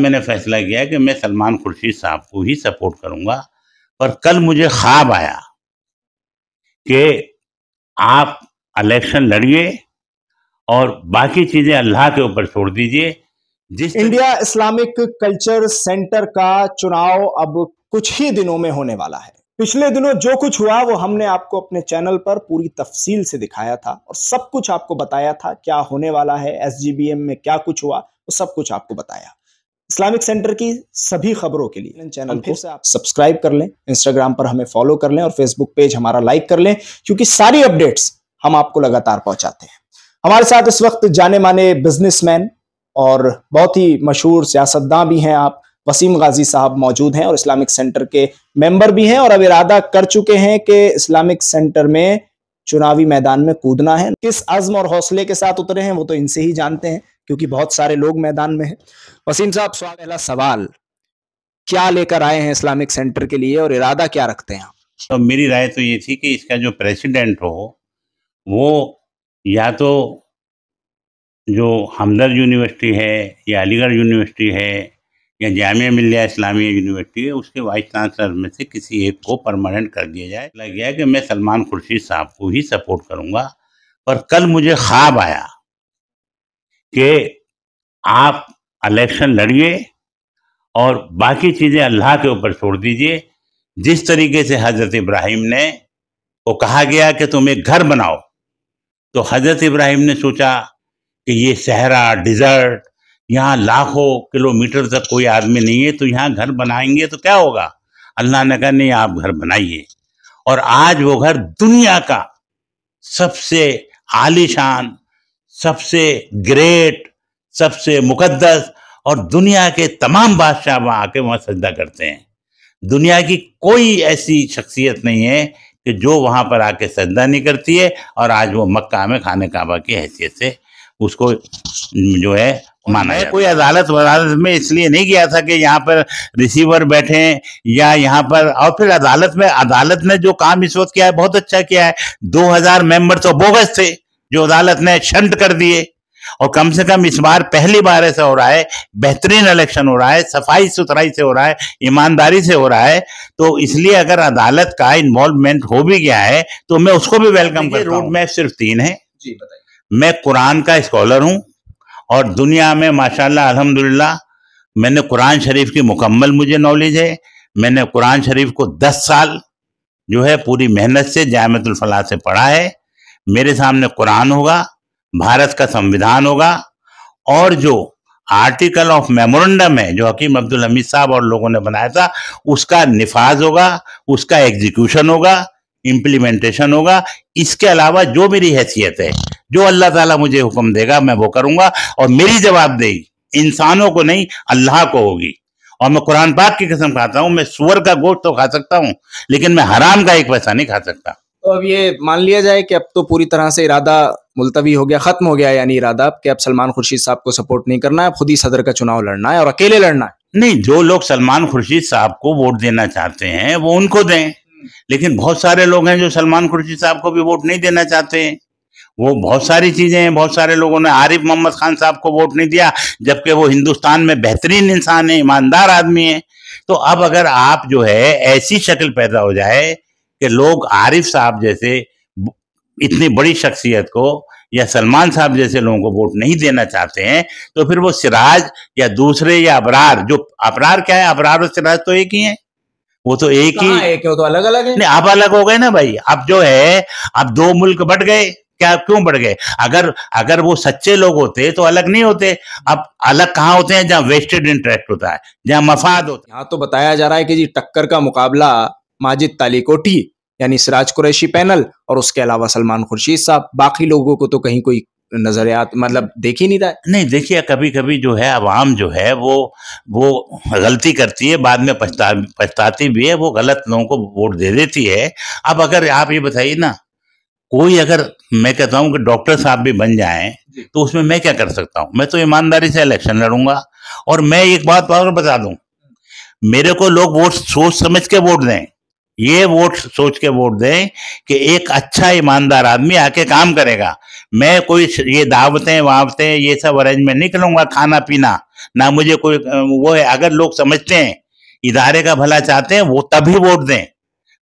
मैंने फैसला किया कि मैं सलमान खुर्शीद साहब को ही सपोर्ट करूंगा पर कल मुझे ख्वाब आया कि आप इलेक्शन लड़िए और बाकी चीजें अल्लाह के ऊपर छोड़ दीजिए जिस इंडिया इस्लामिक कल्चर सेंटर का चुनाव अब कुछ ही दिनों में होने वाला है पिछले दिनों जो कुछ हुआ वो हमने आपको अपने चैनल पर पूरी तफसील से दिखाया था और सब कुछ आपको बताया था क्या होने वाला है एसजीबीएम में क्या कुछ हुआ वो सब कुछ आपको बताया इस्लामिक सेंटर की सभी खबरों के लिए चैनल को सब्सक्राइब कर लें इंस्टाग्राम पर हमें फॉलो कर लें और फेसबुक पेज हमारा लाइक कर लें क्योंकि सारी अपडेट्स हम आपको लगातार पहुंचाते हैं हमारे साथ इस वक्त जाने माने बिजनेसमैन और बहुत ही मशहूर सियासतदान भी हैं आप वसीम गाजी साहब मौजूद हैं और इस्लामिक सेंटर के मेंबर भी हैं और अब इरादा कर चुके हैं कि इस्लामिक सेंटर में चुनावी मैदान में कूदना है किस अज़्म और हौसले के साथ उतरे हैं वो तो इनसे ही जानते हैं क्योंकि बहुत सारे लोग मैदान में हैं वसीम साहब सवाल पहला सवाल क्या लेकर आए हैं इस्लामिक सेंटर के लिए और इरादा क्या रखते हैं आप तो मेरी राय तो ये थी कि इसका जो प्रेसिडेंट हो वो या तो जो हमदर्द यूनिवर्सिटी है या अलीगढ़ यूनिवर्सिटी है या जामिया मिल्ला इस्लामी यूनिवर्सिटी है उसके वाइस चांसलर में से किसी एक को परमानेंट कर दिया जाए लग गया कि मैं सलमान खुर्शीद साहब को ही सपोर्ट करूंगा पर कल मुझे ख्वाब आया कि आप इलेक्शन लड़िए और बाकी चीज़ें अल्लाह के ऊपर छोड़ दीजिए जिस तरीके से हज़रत इब्राहिम ने वो कहा गया कि तुम एक घर बनाओ तो हज़रत इब्राहिम ने सोचा कि ये सहरा डिज़र्ट यहाँ लाखों किलोमीटर तक कोई आदमी नहीं है तो यहाँ घर बनाएंगे तो क्या होगा अल्लाह ने कहा नहीं आप घर बनाइए और आज वो घर दुनिया का सबसे आलीशान सबसे ग्रेट सबसे मुकद्दस और दुनिया के तमाम बादशाह वहाँ आके वहाँ सजदा करते हैं दुनिया की कोई ऐसी शख्सियत नहीं है कि जो वहाँ पर आके सजदा नहीं करती है और आज वो मक्का में खाने काबा की हैसियत से उसको जो है माना है कोई अदालत वदालत में इसलिए नहीं गया था कि यहाँ पर रिसीवर बैठे या यहाँ पर और फिर अदालत में अदालत ने जो काम इस वक्त किया है बहुत अच्छा किया है 2000 मेंबर तो बोगस थे जो अदालत ने शंट कर दिए और कम से कम इस बार पहली बार ऐसा हो रहा है बेहतरीन इलेक्शन हो रहा है सफाई सुथराई से हो रहा है ईमानदारी से हो रहा है तो इसलिए अगर अदालत का इन्वॉल्वमेंट हो भी गया है तो मैं उसको भी वेलकम करता रोड मैप सिर्फ तीन है जी मैं कुरान का स्कॉलर हूं और दुनिया में माशाल्लाह अल्हम्दुलिल्लाह मैंने कुरान शरीफ की मुकम्मल मुझे नॉलेज है मैंने कुरान शरीफ को दस साल जो है पूरी मेहनत से जामतुल फलाह से पढ़ा है मेरे सामने कुरान होगा भारत का संविधान होगा और जो आर्टिकल ऑफ मेमोरेंडम है जो हकीम अब्दुल हमीद साहब और लोगों ने बनाया था उसका निफाज होगा उसका एग्जीक्यूशन होगा इम्प्लीमेंटेशन होगा इसके अलावा जो मेरी हैसियत है जो अल्लाह ताला मुझे हुक्म देगा मैं वो करूंगा और मेरी जवाबदेही इंसानों को नहीं अल्लाह को होगी और मैं कुरान पाक की कसम खाता हूँ मैं सुअर का गोश्त तो खा सकता हूँ लेकिन मैं हराम का एक पैसा नहीं खा सकता तो अब ये मान लिया जाए कि अब तो पूरी तरह से इरादा मुलतवी हो गया खत्म हो गया यानी इरादा कि अब सलमान खुर्शीद साहब को सपोर्ट नहीं करना है खुद ही सदर का चुनाव लड़ना है और अकेले लड़ना है नहीं जो लोग सलमान खुर्शीद साहब को वोट देना चाहते हैं वो उनको दें लेकिन बहुत सारे लोग हैं जो सलमान खुर्शीद साहब को भी वोट नहीं देना चाहते हैं वो बहुत सारी चीजें हैं बहुत सारे लोगों ने आरिफ मोहम्मद खान साहब को वोट नहीं दिया जबकि वो हिंदुस्तान में बेहतरीन इंसान है ईमानदार आदमी है तो अब अगर आप जो है ऐसी शक्ल पैदा हो जाए कि लोग आरिफ साहब जैसे इतनी बड़ी शख्सियत को या सलमान साहब जैसे लोगों को वोट नहीं देना चाहते हैं तो फिर वो सिराज या दूसरे या अबरार जो अबरार क्या है अबरार और सिराज तो एक ही है वो तो एक ही एक तो अलग अलग है नहीं आप अलग हो गए ना भाई अब जो है अब दो मुल्क बट गए क्या क्यों बढ़ गए अगर अगर वो सच्चे लोग होते तो अलग नहीं होते अब अलग कहाँ होते हैं जहाँ वेस्टेड इंटरेस्ट होता है जहाँ मफाद होता है यहाँ तो बताया जा रहा है कि जी टक्कर का मुकाबला माजिद ताली कोठी यानी सिराज कुरैशी पैनल और उसके अलावा सलमान खुर्शीद साहब बाकी लोगों को तो कहीं कोई नजर मतलब देख ही नहीं था नहीं देखिए कभी कभी जो है आवाम जो है वो वो गलती करती है बाद में पछता पछताती भी है वो गलत लोगों को वोट दे देती है अब अगर आप ये बताइए ना कोई अगर मैं कहता हूँ कि डॉक्टर साहब भी बन जाएं तो उसमें मैं क्या कर सकता हूँ मैं तो ईमानदारी से इलेक्शन लड़ूंगा और मैं एक बात और बता दूं मेरे को लोग वोट सोच समझ के वोट दें ये वोट सोच के वोट दें कि एक अच्छा ईमानदार आदमी आके काम करेगा मैं कोई ये दावतें वावतें ये सब अरेंजमेंट नहीं करूँगा खाना पीना ना मुझे कोई वो है अगर लोग समझते हैं इदारे का भला चाहते हैं वो तभी वोट दें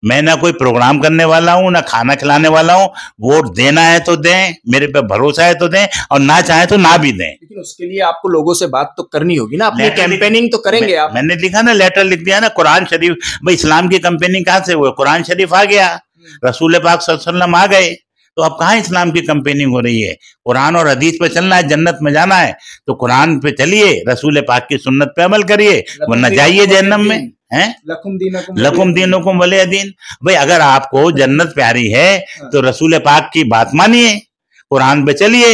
मैं ना कोई प्रोग्राम करने वाला हूँ ना खाना खिलाने वाला हूँ वोट देना है तो दें मेरे पे भरोसा है तो दें और ना चाहे तो ना भी दें लेकिन उसके लिए आपको लोगों से बात तो करनी होगी ना अपने कैंपेनिंग तो करेंगे आप मैंने लिखा ना लेटर लिख दिया ना कुरान शरीफ भाई इस्लाम की कंपेनिंग कहाँ से हुआ कुरान शरीफ आ गया हम्म। रसूल पाक सल्लम आ गए तो अब कहाँ इस्लाम की कंपेनिंग हो रही है कुरान और हदीस पे चलना है जन्नत में जाना है तो कुरान पे चलिए रसूल पाक की सुन्नत पे अमल करिए मतलब वरना जाइए जहन्नम में हैं लकुम दीनकुम लकुम वले दीन भाई अगर आपको जन्नत प्यारी है हाँ। तो रसूल पाक की बात मानिए कुरान पे चलिए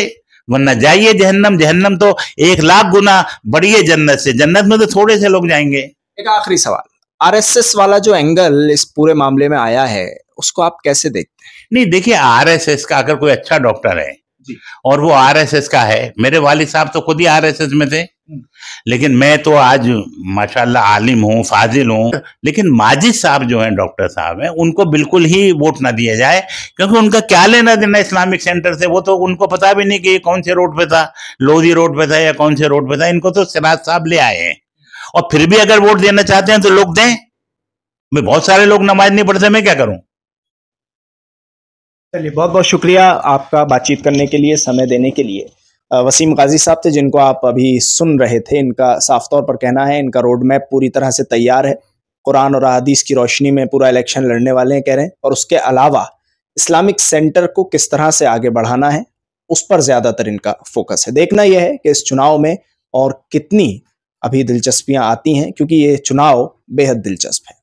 वरना जाइए जहन्नम जहन्नम तो एक लाख गुना बढ़िए जन्नत से जन्नत में तो थोड़े से लोग जाएंगे एक आखिरी सवाल आरएसएस वाला जो एंगल इस पूरे मामले में आया है उसको आप कैसे देखते हैं नहीं देखिए आरएसएस का अगर कोई अच्छा डॉक्टर है और वो आरएसएस का है मेरे वालिद साहब तो खुद ही आरएसएस में थे हम्म। लेकिन मैं तो आज माशाल्लाह आलिम हूँ फाजिल हूँ लेकिन माजिद साहब जो हैं डॉक्टर साहब हैं उनको बिल्कुल ही वोट ना दिया जाए क्योंकि उनका क्या लेना देना इस्लामिक सेंटर से वो तो उनको पता भी नहीं कि कौन से रोड पे था लोधी रोड पे था या कौन से रोड पे था इनको तो सिराज साहब ले आए हैं और फिर भी अगर वोट देना चाहते हैं तो लोग दें बहुत सारे लोग नमाज नहीं पढ़ते मैं क्या करूं चलिए बहुत बहुत शुक्रिया आपका बातचीत करने के लिए समय देने के लिए वसीम गाजी साहब थे जिनको आप अभी सुन रहे थे इनका साफ तौर पर कहना है इनका रोड मैप पूरी तरह से तैयार है कुरान और अदीस की रोशनी में पूरा इलेक्शन लड़ने वाले हैं कह रहे हैं और उसके अलावा इस्लामिक सेंटर को किस तरह से आगे बढ़ाना है उस पर ज़्यादातर इनका फोकस है देखना यह है कि इस चुनाव में और कितनी अभी दिलचस्पियाँ आती हैं क्योंकि ये चुनाव बेहद दिलचस्प है